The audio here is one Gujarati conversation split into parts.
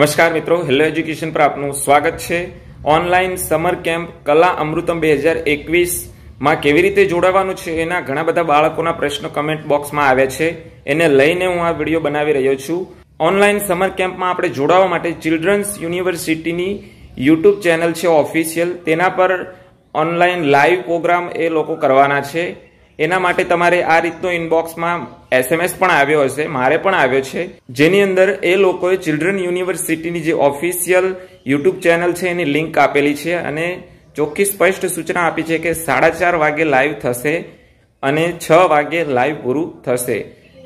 નમસ્કાર મિત્રો હેલો એજ્યુકેશન પર આપનું સ્વાગત છે ઓનલાઈન સમર કેમ્પ કલા અમૃતમ બે હજાર એકવીસમાં કેવી રીતે જોડાવાનું છે એના ઘણા બધા બાળકોના પ્રશ્નો કમેન્ટ બોક્સમાં આવ્યા છે એને લઈને હું આ વિડીયો બનાવી રહ્યો છું ઓનલાઈન સમર કેમ્પમાં આપણે જોડાવા માટે ચિલ્ડ્રન્સ યુનિવર્સિટીની યુટ્યુબ ચેનલ છે ઓફિશિયલ તેના પર ઓનલાઈન લાઈવ પ્રોગ્રામ એ લોકો કરવાના છે એના માટે તમારે આ રીતનો ઇનબોક્સમાં એસએમએસ પણ આવ્યો હશે મારે પણ આવ્યો છે જેની અંદર એ લોકોએ ચિલ્ડ્રન યુનિવર્સિટીની જે ઓફિશિયલ યુટ્યુબ ચેનલ છે એની લિંક આપેલી છે અને ચોખ્ખી સ્પષ્ટ સૂચના આપી છે કે સાડા ચાર વાગે લાઈવ થશે અને છ વાગે લાઈવ પૂરું થશે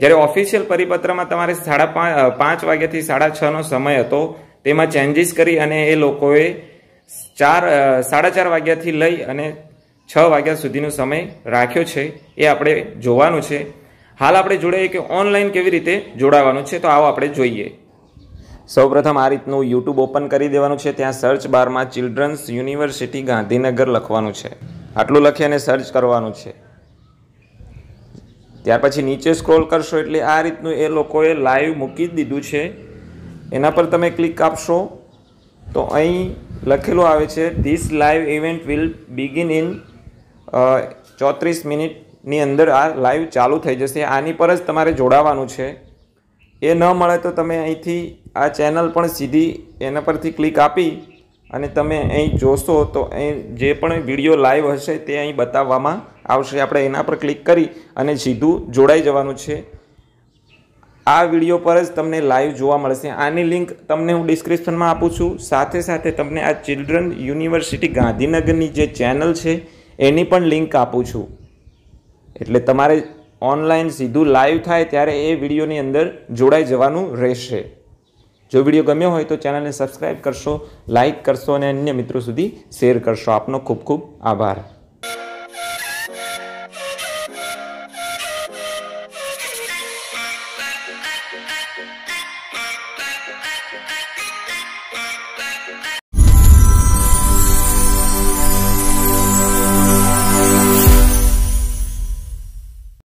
જ્યારે ઓફિશિયલ પરિપત્રમાં તમારે સાડા પાંચ વાગ્યાથી સાડા છનો સમય હતો તેમાં ચેન્જીસ કરી અને એ લોકોએ ચાર સાડા ચાર વાગ્યાથી લઈ અને છ વાગ્યા સુધીનો સમય રાખ્યો છે એ આપણે જોવાનું છે હાલ આપણે જોડે કે ઓનલાઈન કેવી રીતે જોડાવાનું છે તો આવો આપણે જોઈએ સૌપ્રથમ આ રીતનું યુટ્યુબ ઓપન કરી દેવાનું છે ત્યાં સર્ચ બારમાં ચિલ્ડ્રન્સ યુનિવર્સિટી ગાંધીનગર લખવાનું છે આટલું લખી અને સર્ચ કરવાનું છે ત્યાર પછી નીચે સ્ક્રોલ કરશો એટલે આ રીતનું એ લોકોએ લાઈવ મૂકી દીધું છે એના પર તમે ક્લિક આપશો તો અહીં લખેલું આવે છે this live event will begin in ચોત્રીસ મિનિટની અંદર આ લાઈવ ચાલુ થઈ જશે આની પર જ તમારે જોડાવાનું છે એ ન મળે તો તમે અહીંથી આ ચેનલ પણ સીધી એના પરથી ક્લિક આપી અને તમે અહીં જોશો તો અહીં જે પણ વિડીયો લાઈવ હશે તે અહીં બતાવવામાં આવશે આપણે એના પર ક્લિક કરી અને સીધું જોડાઈ જવાનું છે આ વિડીયો પર જ તમને લાઈવ જોવા મળશે આની લિંક તમને હું ડિસ્ક્રિપ્શનમાં આપું છું સાથે સાથે તમને આ ચિલ્ડ્રન યુનિવર્સિટી ગાંધીનગરની જે ચેનલ છે એની પણ લિંક આપું છું એટલે તમારે ઓનલાઈન સીધું લાઈવ થાય ત્યારે એ વિડીયોની અંદર જોડાઈ જવાનું રહેશે જો વિડીયો ગમ્યો હોય તો ચેનલને સબસ્ક્રાઈબ કરશો લાઈક કરશો અને અન્ય મિત્રો સુધી શેર કરશો આપનો ખૂબ ખૂબ આભાર